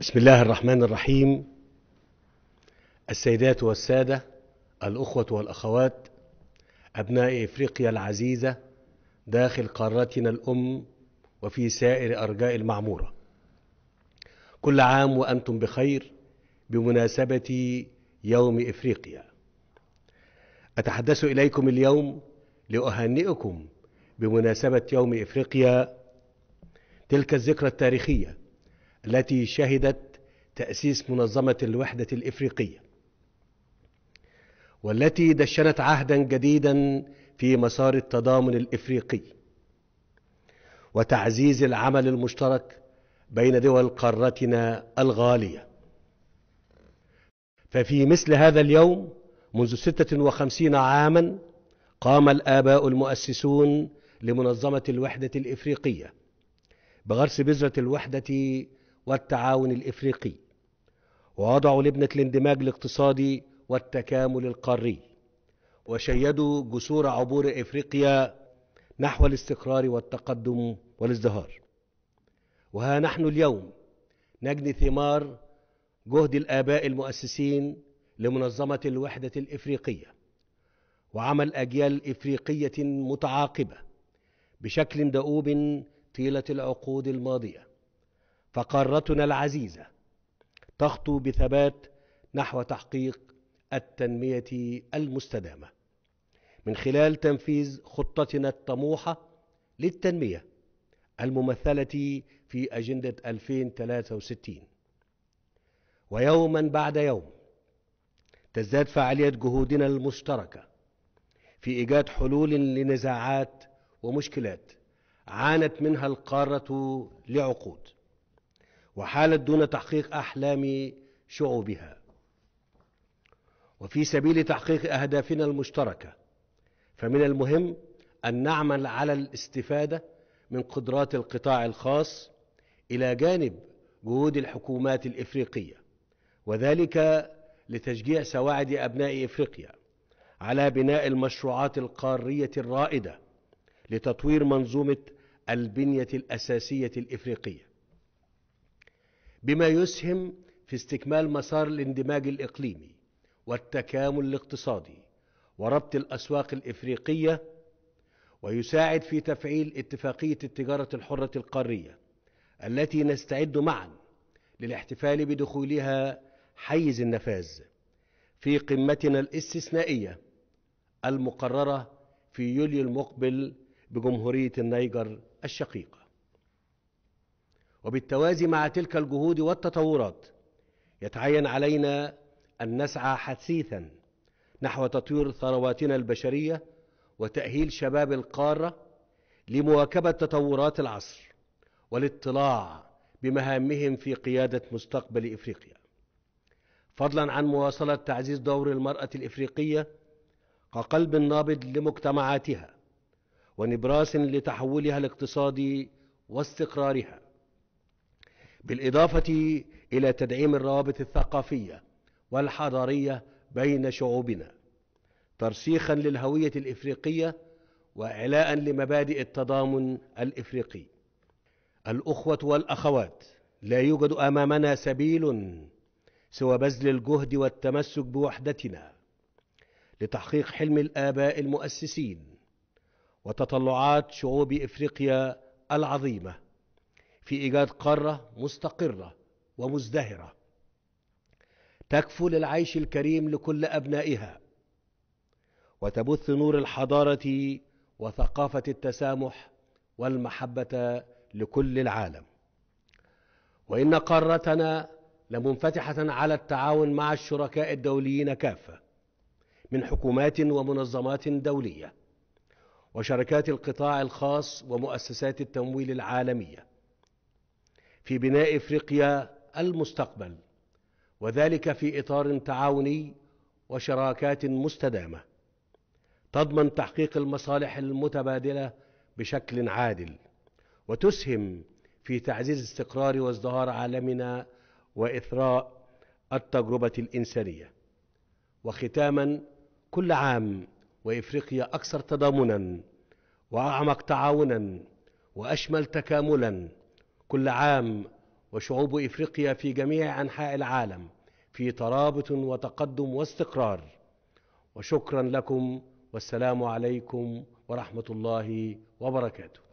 بسم الله الرحمن الرحيم السيدات والسادة الأخوة والأخوات أبناء إفريقيا العزيزة داخل قارتنا الأم وفي سائر أرجاء المعمورة كل عام وأنتم بخير بمناسبة يوم إفريقيا أتحدث إليكم اليوم لأهنئكم بمناسبة يوم إفريقيا تلك الذكرى التاريخية التي شهدت تأسيس منظمة الوحدة الإفريقية والتي دشنت عهدا جديدا في مسار التضامن الإفريقي وتعزيز العمل المشترك بين دول قارتنا الغالية ففي مثل هذا اليوم منذ 56 عاما قام الآباء المؤسسون لمنظمة الوحدة الإفريقية بغرس بذرة الوحدة والتعاون الإفريقي ووضعوا لبنة الاندماج الاقتصادي والتكامل القاري وشيدوا جسور عبور إفريقيا نحو الاستقرار والتقدم والازدهار وها نحن اليوم نجني ثمار جهد الآباء المؤسسين لمنظمة الوحدة الإفريقية وعمل أجيال إفريقية متعاقبة بشكل دؤوب طيلة العقود الماضية فقارتنا العزيزة تخطو بثبات نحو تحقيق التنمية المستدامة من خلال تنفيذ خطتنا الطموحة للتنمية الممثلة في أجندة 2063 ويوما بعد يوم تزداد فعالية جهودنا المشتركة في إيجاد حلول لنزاعات ومشكلات عانت منها القارة لعقود وحالت دون تحقيق أحلام شعوبها وفي سبيل تحقيق أهدافنا المشتركة فمن المهم أن نعمل على الاستفادة من قدرات القطاع الخاص إلى جانب جهود الحكومات الإفريقية وذلك لتشجيع سواعد أبناء إفريقيا على بناء المشروعات القارية الرائدة لتطوير منظومة البنية الأساسية الإفريقية بما يسهم في استكمال مسار الاندماج الاقليمي والتكامل الاقتصادي وربط الاسواق الافريقيه ويساعد في تفعيل اتفاقيه التجاره الحره القاريه التي نستعد معا للاحتفال بدخولها حيز النفاذ في قمتنا الاستثنائيه المقرره في يوليو المقبل بجمهوريه النيجر الشقيقه وبالتوازي مع تلك الجهود والتطورات يتعين علينا أن نسعى حثيثا نحو تطوير ثرواتنا البشرية وتأهيل شباب القارة لمواكبة تطورات العصر والاطلاع بمهامهم في قيادة مستقبل إفريقيا فضلا عن مواصلة تعزيز دور المرأة الإفريقية كقلب نابض لمجتمعاتها ونبراس لتحولها الاقتصادي واستقرارها بالإضافة إلى تدعيم الروابط الثقافية والحضارية بين شعوبنا ترسيخا للهوية الإفريقية وإعلاء لمبادئ التضامن الإفريقي الأخوة والأخوات لا يوجد أمامنا سبيل سوى بذل الجهد والتمسك بوحدتنا لتحقيق حلم الآباء المؤسسين وتطلعات شعوب إفريقيا العظيمه في إيجاد قارة مستقرة ومزدهرة تكفل للعيش الكريم لكل أبنائها وتبث نور الحضارة وثقافة التسامح والمحبة لكل العالم وإن قارتنا لمنفتحة على التعاون مع الشركاء الدوليين كافة من حكومات ومنظمات دولية وشركات القطاع الخاص ومؤسسات التمويل العالميه في بناء افريقيا المستقبل وذلك في اطار تعاوني وشراكات مستدامه تضمن تحقيق المصالح المتبادله بشكل عادل وتسهم في تعزيز استقرار وازدهار عالمنا واثراء التجربه الانسانيه وختاما كل عام وافريقيا اكثر تضامنا واعمق تعاونا واشمل تكاملا كل عام وشعوب افريقيا في جميع انحاء العالم في ترابط وتقدم واستقرار وشكرا لكم والسلام عليكم ورحمه الله وبركاته